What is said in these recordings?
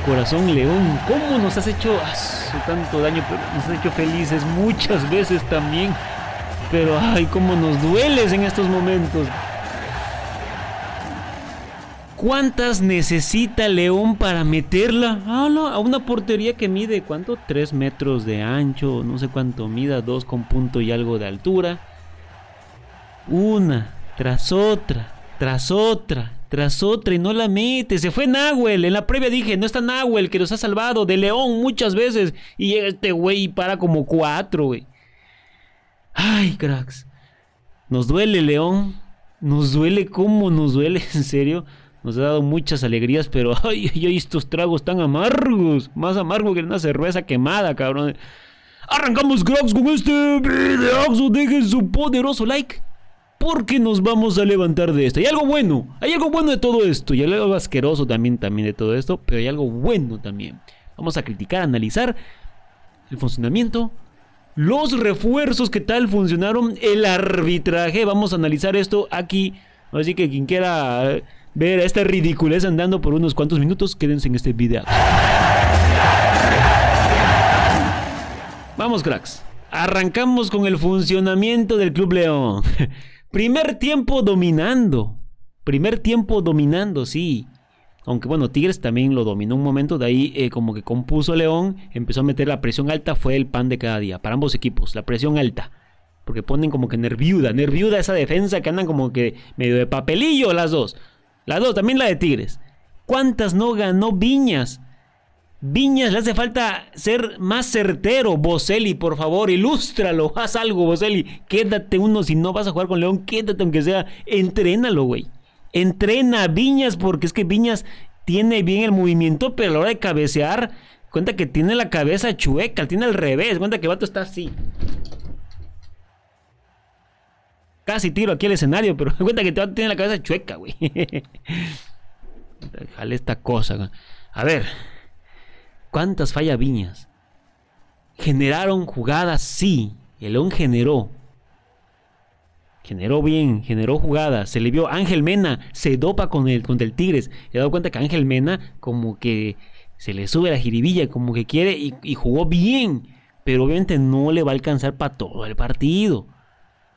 corazón, León. ¿Cómo nos has hecho ah, tanto daño? Pero nos has hecho felices muchas veces también. Pero ay, cómo nos dueles en estos momentos. ¿Cuántas necesita León para meterla? Ah, a una portería que mide, ¿cuánto? 3 metros de ancho, no sé cuánto mida, 2 con punto y algo de altura. Una, tras otra, tras otra, tras otra y no la mete. Se fue Nahuel. En la previa dije, no está Nahuel, que los ha salvado de León muchas veces. Y llega este güey y para como cuatro, güey. Ay, cracks. Nos duele, León. Nos duele como nos duele, en serio. Nos ha dado muchas alegrías, pero ay, ay, estos tragos tan amargos. Más amargo que una cerveza quemada, cabrón. Arrancamos, cracks, con este video. Dejen su poderoso like porque nos vamos a levantar de esto. Hay algo bueno, hay algo bueno de todo esto, y algo asqueroso también, también de todo esto, pero hay algo bueno también. Vamos a criticar, analizar el funcionamiento, los refuerzos que tal funcionaron, el arbitraje, vamos a analizar esto aquí. Así que quien quiera ver esta ridiculez andando por unos cuantos minutos, quédense en este video. Vamos cracks, arrancamos con el funcionamiento del Club León. Primer tiempo dominando. Primer tiempo dominando, sí. Aunque bueno, Tigres también lo dominó un momento, de ahí eh, como que compuso León, empezó a meter la presión alta, fue el pan de cada día para ambos equipos, la presión alta. Porque ponen como que nerviuda, nerviuda esa defensa que andan como que medio de papelillo las dos. Las dos, también la de Tigres. ¿Cuántas no ganó Viñas? Viñas, le hace falta ser más certero, Boselli, por favor, ilústralo, haz algo, Boselli. Quédate uno, si no vas a jugar con León, quédate aunque sea, entrénalo, güey. Entrena a Viñas, porque es que Viñas tiene bien el movimiento, pero a la hora de cabecear, cuenta que tiene la cabeza chueca, tiene al revés, cuenta que el vato está así. Casi tiro aquí el escenario, pero cuenta que el vato tiene la cabeza chueca, güey. Jale esta cosa. A ver. ¿Cuántas falla Viñas? Generaron jugadas, sí. El León generó. Generó bien, generó jugadas. Se le vio Ángel Mena, se dopa con el, contra el Tigres. He dado cuenta que Ángel Mena como que se le sube la jiribilla, como que quiere y, y jugó bien. Pero obviamente no le va a alcanzar para todo el partido.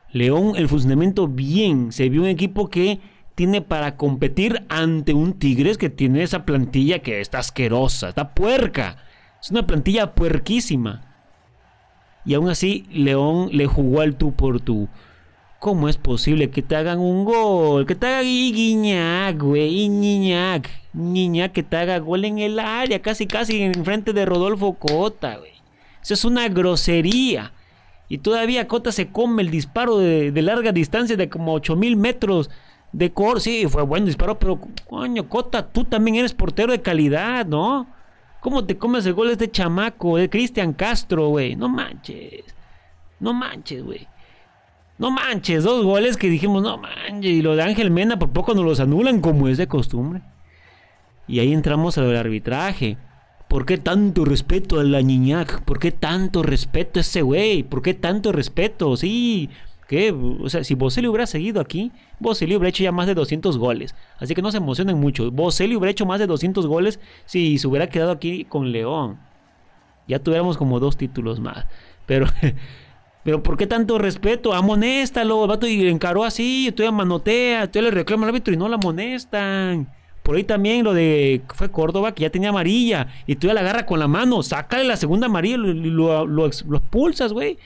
León, el funcionamiento bien. Se vio un equipo que tiene para competir ante un Tigres que tiene esa plantilla que está asquerosa, está puerca. Es una plantilla puerquísima. Y aún así, León le jugó al tú por tú. ¿Cómo es posible que te hagan un gol? Que te haga Guiñac, güey. Niñac. Niñac que te haga gol en el área. Casi, casi en frente de Rodolfo Cota, güey. Eso es una grosería. Y todavía Cota se come el disparo de, de larga distancia de como 8000 metros de Cor, sí, fue bueno disparo, pero coño, Cota, tú también eres portero de calidad, ¿no? ¿Cómo te comes el gol de este chamaco, de Cristian Castro, güey? No manches. No manches, güey. No manches, dos goles que dijimos, no manches, y lo de Ángel Mena por poco nos los anulan como es de costumbre. Y ahí entramos al arbitraje. ¿Por qué tanto respeto a la Niñac? ¿Por qué tanto respeto a ese güey? ¿Por qué tanto respeto? Sí, ¿Qué? o sea, si Boselli hubiera seguido aquí, Boselli hubiera hecho ya más de 200 goles. Así que no se emocionen mucho. Boselli hubiera hecho más de 200 goles si se hubiera quedado aquí con León. Ya tuviéramos como dos títulos más. Pero, pero ¿por qué tanto respeto? Amonéstalo. El vato y encaró así, ya manotea, ya le reclama al árbitro y no la amonestan. Por ahí también lo de fue Córdoba que ya tenía amarilla y tú ya la agarra con la mano, sácale la segunda amarilla y lo, lo, expulsas, güey.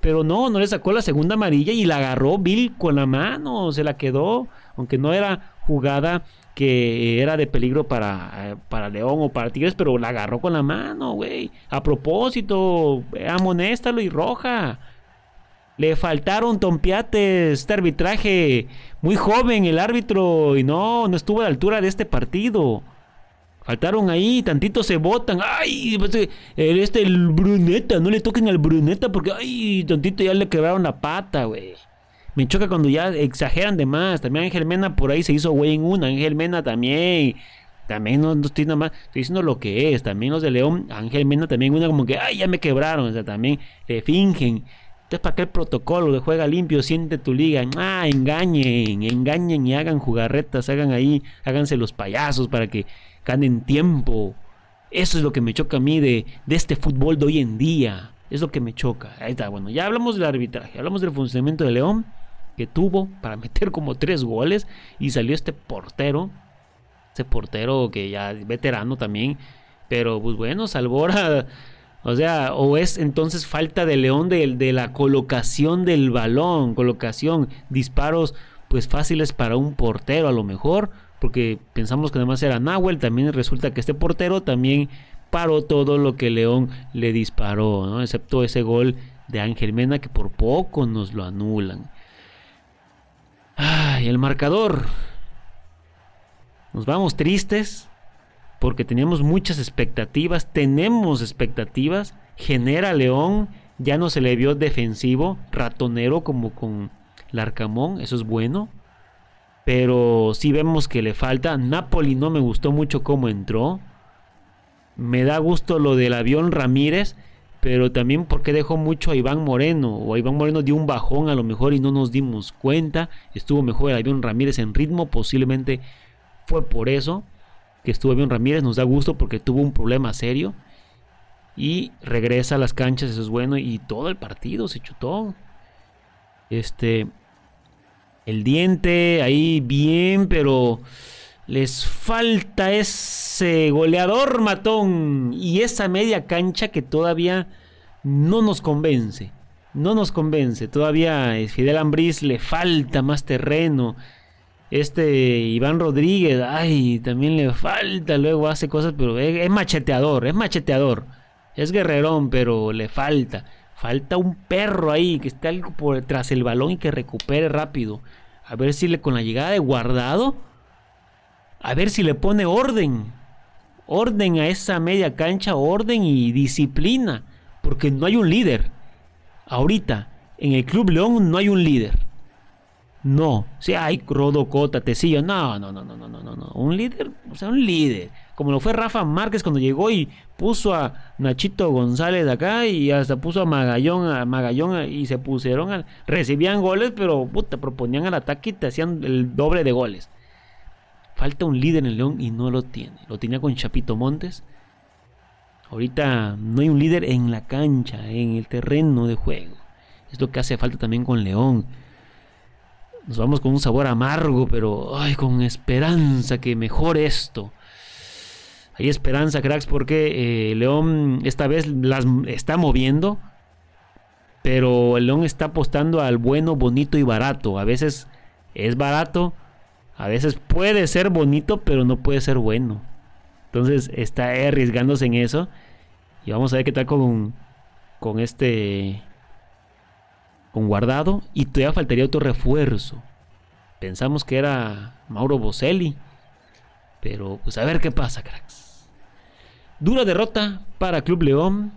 Pero no, no le sacó la segunda amarilla y la agarró Bill con la mano, se la quedó, aunque no era jugada que era de peligro para, eh, para León o para Tigres, pero la agarró con la mano, güey. A propósito, amonéstalo y roja. Le faltaron tompiates, este arbitraje. Muy joven el árbitro y no, no estuvo a la altura de este partido. Faltaron ahí, tantito se botan. ¡Ay! Pues, eh, este, el bruneta, no le toquen al bruneta porque, ¡ay! Tantito ya le quebraron la pata, güey. Me choca cuando ya exageran de más. También Ángel Mena por ahí se hizo güey en una. Ángel Mena también. También no, no estoy nada más. Estoy diciendo lo que es. También los de León, Ángel Mena también una como que, ¡ay! Ya me quebraron. O sea, también le fingen. Entonces, ¿para qué el protocolo de juega limpio, siente tu liga? Ah, engañen, engañen y hagan jugarretas, hagan ahí, háganse los payasos para que ganen tiempo. Eso es lo que me choca a mí de, de este fútbol de hoy en día. Es lo que me choca. Ahí está, bueno, ya hablamos del arbitraje, hablamos del funcionamiento de León, que tuvo para meter como tres goles y salió este portero, Ese portero que ya es veterano también, pero pues bueno, salvó a o sea, o es entonces falta de León de, la colocación del balón, colocación, disparos pues fáciles para un portero a lo mejor, porque pensamos que además era Nahuel, también resulta que este portero también paró todo lo que León le disparó, excepto ese gol de Ángel Mena que por poco nos lo anulan. Ay, el marcador. Nos vamos tristes, porque teníamos muchas expectativas, tenemos expectativas, genera León, ya no se le vio defensivo, ratonero como con Larcamón, eso es bueno, pero sí vemos que le falta, Napoli no me gustó mucho cómo entró, me da gusto lo del avión Ramírez, pero también porque dejó mucho a Iván Moreno, o Iván Moreno dio un bajón a lo mejor y no nos dimos cuenta, estuvo mejor el avión Ramírez en ritmo, posiblemente fue por eso, que estuvo bien Ramírez, nos da gusto porque tuvo un problema serio y regresa a las canchas, eso es bueno y todo el partido se chutó. Este el diente ahí bien, pero les falta ese goleador matón y esa media cancha que todavía no nos convence. No nos convence, todavía eh, Fidel Ambriz le falta más terreno este Iván Rodríguez, ay, también le falta, luego hace cosas, pero es, macheteador, es macheteador. Es guerrerón, pero le falta. Falta un perro ahí que esté algo por, tras el balón y que recupere rápido. A ver si le, con la llegada de guardado, a ver si le pone orden. Orden a esa media cancha, orden y disciplina. Porque no hay un líder. Ahorita, en el Club León no hay un líder. No, si hay Rodocota, Tecillo, no, no, no, no, no, no, no, un líder, o sea, un líder, como lo fue Rafa Márquez cuando llegó y puso a Nachito González acá y hasta puso a Magallón, a Magallón y se pusieron, al. recibían goles, pero puta, proponían al ataque y te hacían el doble de goles. Falta un líder en León y no lo tiene, lo tenía con Chapito Montes. Ahorita no hay un líder en la cancha, en el terreno de juego. Es lo que hace falta también con León nos vamos con un sabor amargo, pero ay, con esperanza que mejore esto. Hay esperanza, cracks, porque eh, León esta vez las está moviendo. Pero el León está apostando al bueno, bonito y barato. A veces es barato, a veces puede ser bonito, pero no puede ser bueno. Entonces está e arriesgándose en eso. Y vamos a ver qué tal con, con este con Guardado y todavía faltaría otro refuerzo. Pensamos que era Mauro Boselli, pero pues a ver qué pasa, cracks. Dura derrota para Club León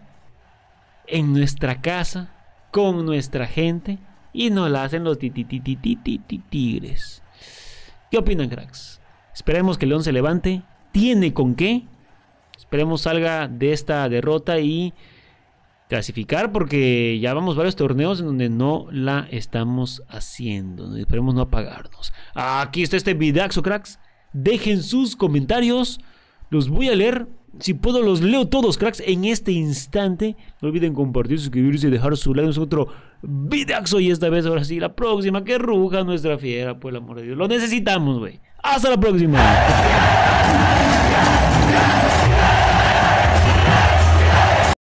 en nuestra casa, con nuestra gente y nos la hacen los tigres. ¿Qué opinan, cracks? Esperemos que León se levante, tiene con qué. Esperemos salga de esta derrota y clasificar porque ya vamos varios torneos en donde no la estamos haciendo. Esperemos no apagarnos. Aquí está este Vidaxo, cracks. Dejen sus comentarios. Los voy a leer. Si puedo, los leo todos, cracks, en este instante. No olviden compartir, suscribirse y dejar su like. Nosotros, Vidaxo. Y esta vez, ahora sí, la próxima. Que ruja nuestra fiera, por el amor de Dios. Lo necesitamos, güey. Hasta la próxima.